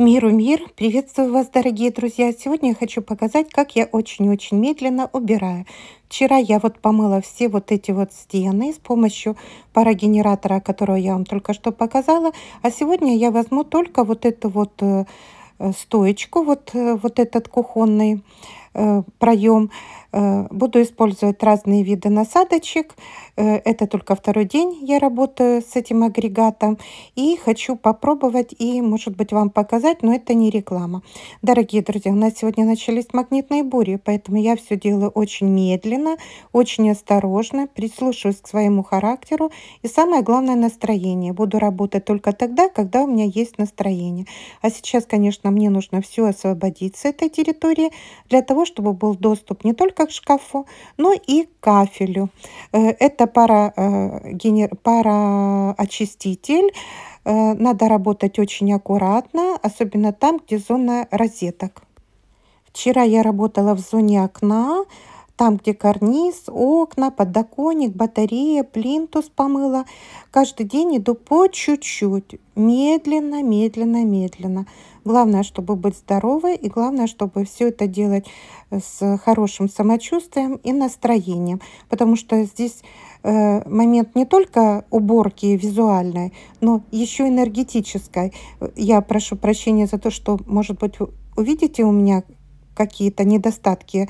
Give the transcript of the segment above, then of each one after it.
Миру мир! Приветствую вас, дорогие друзья! Сегодня я хочу показать, как я очень-очень медленно убираю. Вчера я вот помыла все вот эти вот стены с помощью парогенератора, которого я вам только что показала. А сегодня я возьму только вот эту вот э, э, стоечку, вот, э, вот этот кухонный Э, проем. Э, буду использовать разные виды насадочек. Э, это только второй день я работаю с этим агрегатом. И хочу попробовать и, может быть, вам показать, но это не реклама. Дорогие друзья, у нас сегодня начались магнитные бури, поэтому я все делаю очень медленно, очень осторожно, прислушиваюсь к своему характеру. И самое главное, настроение. Буду работать только тогда, когда у меня есть настроение. А сейчас, конечно, мне нужно все освободить с этой территории для того, того, чтобы был доступ не только к шкафу, но и к кафелю. Э, это пара, э, генер... пара очиститель. Э, надо работать очень аккуратно, особенно там, где зона розеток. Вчера я работала в зоне окна, там, где карниз, окна, подоконник, батарея, плинтус помыла. Каждый день иду по чуть-чуть. Медленно, медленно, медленно. Главное, чтобы быть здоровой. И главное, чтобы все это делать с хорошим самочувствием и настроением. Потому что здесь э, момент не только уборки визуальной, но еще энергетической. Я прошу прощения за то, что, может быть, увидите у меня какие-то недостатки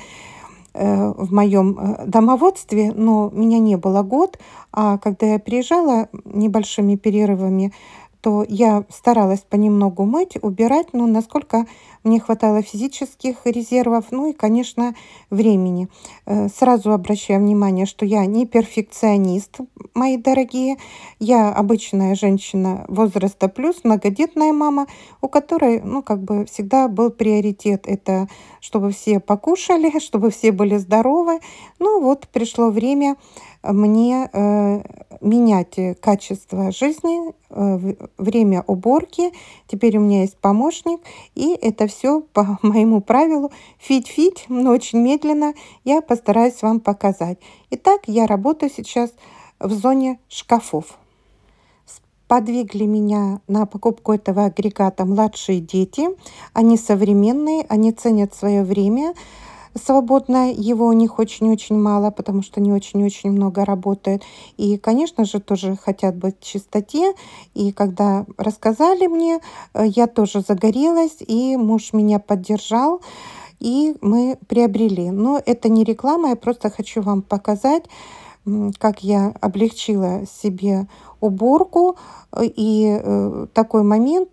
Э, в моем э, домоводстве, но меня не было год, а когда я приезжала небольшими перерывами, то я старалась понемногу мыть, убирать, ну, насколько мне хватало физических резервов, ну и, конечно, времени. Э, сразу обращаю внимание, что я не перфекционист, мои дорогие. Я обычная женщина возраста плюс, многодетная мама, у которой, ну, как бы всегда был приоритет. Это чтобы все покушали, чтобы все были здоровы. Ну, вот пришло время мне э, менять качество жизни, э, время уборки. Теперь у меня есть помощник, и это все по моему правилу фит-фит, но очень медленно я постараюсь вам показать. Итак, я работаю сейчас в зоне шкафов. Подвигли меня на покупку этого агрегата младшие дети. Они современные, они ценят свое время свободно его у них очень-очень мало, потому что они очень-очень много работают, И, конечно же, тоже хотят быть в чистоте. И когда рассказали мне, э, я тоже загорелась, и муж меня поддержал и мы приобрели. Но это не реклама, я просто хочу вам показать, как я облегчила себе уборку. Э, и э, такой момент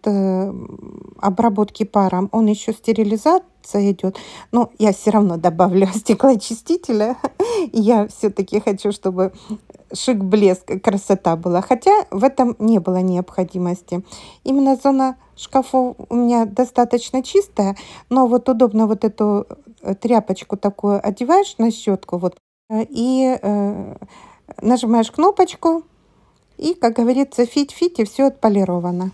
обработки паром, он еще стерилизация идет. Но я все равно добавлю стеклоочистителя. я все-таки хочу, чтобы шик, блеск, красота была. Хотя в этом не было необходимости. Именно зона шкафов у меня достаточно чистая, но вот удобно вот эту э, тряпочку такую одеваешь на щетку вот э, и э, нажимаешь кнопочку и, как говорится, фит-фит и все отполировано.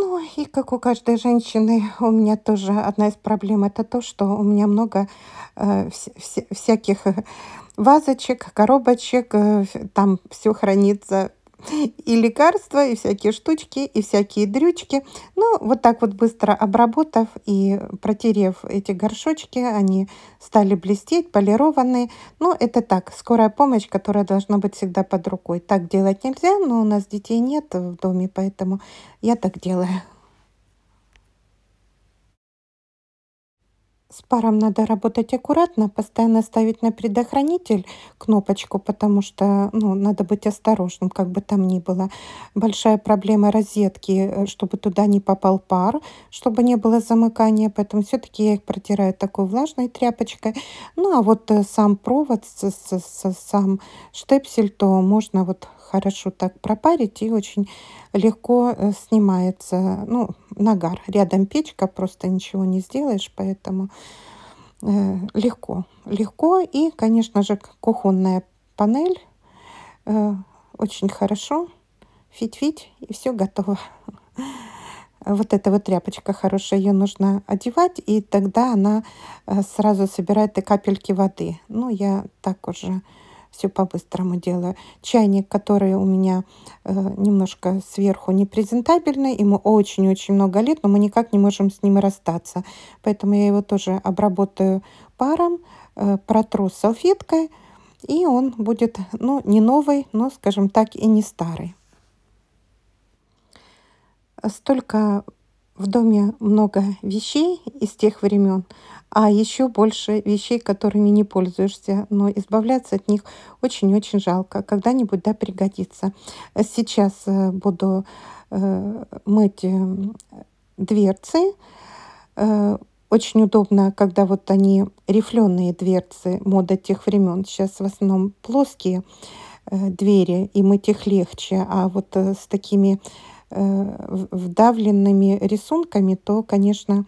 Ну и как у каждой женщины, у меня тоже одна из проблем это то, что у меня много э, вс вс всяких э, вазочек, коробочек, э, там все хранится и лекарства, и всякие штучки, и всякие дрючки. Ну, вот так вот быстро обработав и протерев эти горшочки, они стали блестеть, полированные. Ну, это так, скорая помощь, которая должна быть всегда под рукой. Так делать нельзя, но у нас детей нет в доме, поэтому я так делаю. С паром надо работать аккуратно, постоянно ставить на предохранитель кнопочку, потому что ну, надо быть осторожным, как бы там ни было. Большая проблема розетки, э, чтобы туда не попал пар, чтобы не было замыкания, поэтому все-таки я их протираю такой влажной тряпочкой. Ну а вот э, сам провод, сам штепсель, то можно вот хорошо так пропарить и очень легко э, снимается. Ну, нагар. Рядом печка, просто ничего не сделаешь, поэтому э, легко. Легко и, конечно же, кухонная панель. Э, очень хорошо. Фить-фить и все готово. Вот эта вот тряпочка хорошая, ее нужно одевать, и тогда она э, сразу собирает и капельки воды. Ну, я так уже все по-быстрому делаю. Чайник, который у меня э, немножко сверху непрезентабельный, ему очень-очень много лет, но мы никак не можем с ним расстаться. Поэтому я его тоже обработаю паром, э, протру салфеткой, и он будет, ну, не новый, но, скажем так, и не старый. Столько в доме много вещей из тех времен, а еще больше вещей, которыми не пользуешься, но избавляться от них очень-очень жалко. Когда-нибудь, да, пригодится. Сейчас э, буду э, мыть э, дверцы. Очень удобно, когда вот они рифленые дверцы, мода тех времен. Сейчас в основном плоские двери, и мыть их легче. А вот с такими вдавленными рисунками, то, конечно,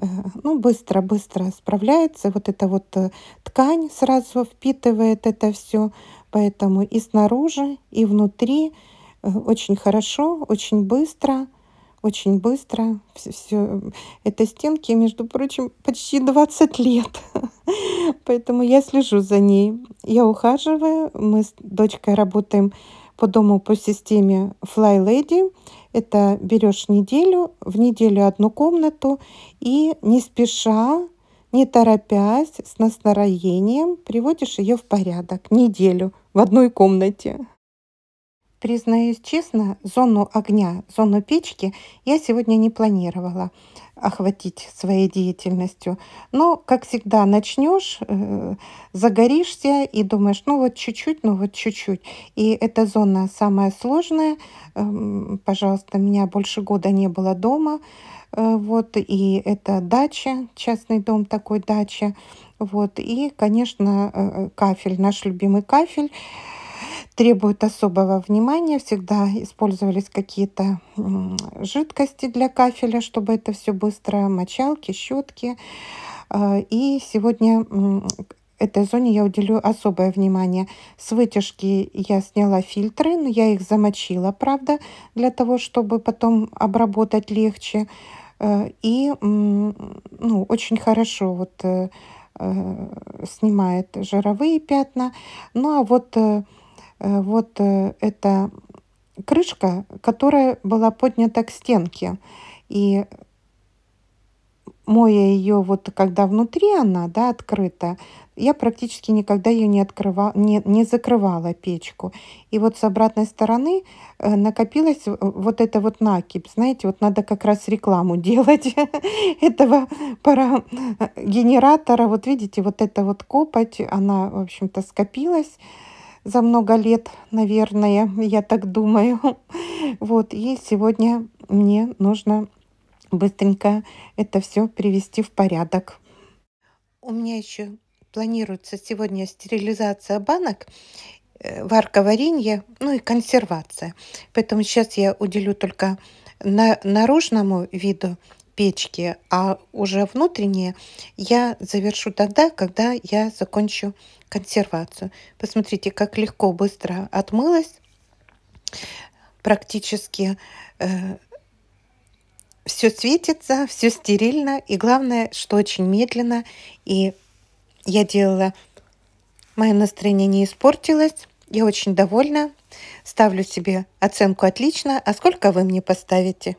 Э, ну, быстро-быстро справляется. Вот эта вот э, ткань сразу впитывает это все. Поэтому и снаружи, и внутри э, очень хорошо, очень быстро, очень быстро. Все, все. Это стенки, между прочим, почти 20 лет. Поэтому я слежу за ней. Я ухаживаю. Мы с дочкой работаем по дому по системе Fly Lady. Это берешь неделю, в неделю одну комнату и не спеша, не торопясь, с настроением приводишь ее в порядок неделю в одной комнате. Признаюсь честно, зону огня, зону печки я сегодня не планировала охватить своей деятельностью. Но, как всегда, начнешь, э, загоришься и думаешь, ну вот чуть-чуть, ну вот чуть-чуть. И эта зона самая сложная. Э, пожалуйста, меня больше года не было дома. Э, вот, и это дача, частный дом такой дача. Вот, и, конечно, э, э кафель, наш любимый кафель. Требуют особого внимания. Всегда использовались какие-то жидкости для кафеля, чтобы это все быстро, мочалки, щетки. А, и сегодня этой зоне я уделю особое внимание. С вытяжки я сняла фильтры, но я их замочила, правда, для того, чтобы потом обработать легче. Э, и ну, очень хорошо вот э, э, снимает жировые пятна. Ну а вот Э, вот э, эта крышка, которая была поднята к стенке. И моя ее вот когда внутри она, да, открыта, я практически никогда ее не, открывала, не, не закрывала печку. И вот с обратной стороны э, накопилась вот эта вот накипь. Знаете, вот надо как раз рекламу делать этого пара генератора. Вот видите, вот эта вот копоть, она, в общем-то, скопилась за много лет, наверное, я так думаю. Вот, и сегодня мне нужно быстренько это все привести в порядок. У меня еще планируется сегодня стерилизация банок, э, варка варенья, ну и консервация. Поэтому сейчас я уделю только на наружному виду печки, а уже внутреннее я завершу тогда, когда я закончу консервацию. Посмотрите, как легко, быстро отмылась. Практически э, все светится, все стерильно. И главное, что очень медленно. И я делала, мое настроение не испортилось. Я очень довольна. Ставлю себе оценку отлично. А сколько вы мне поставите?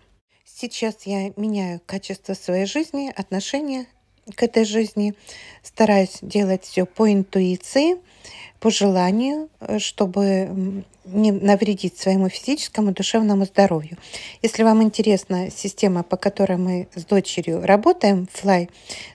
Сейчас я меняю качество своей жизни, отношения к этой жизни, стараюсь делать все по интуиции по желанию, э, чтобы не навредить своему физическому душевному здоровью. Если вам интересна система, по которой мы с дочерью работаем, Fly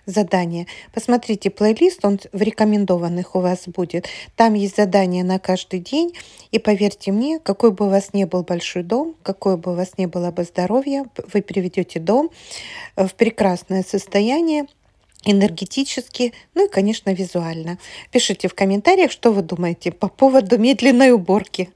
задание, посмотрите плейлист, он в рекомендованных у вас будет. Там есть задание на каждый день, и поверьте мне, какой бы у вас ни был большой дом, какой бы у вас ни было бы здоровье, вы приведете дом э, в прекрасное состояние, энергетически, ну и, конечно, визуально. Пишите в комментариях, что вы думаете по поводу медленной уборки.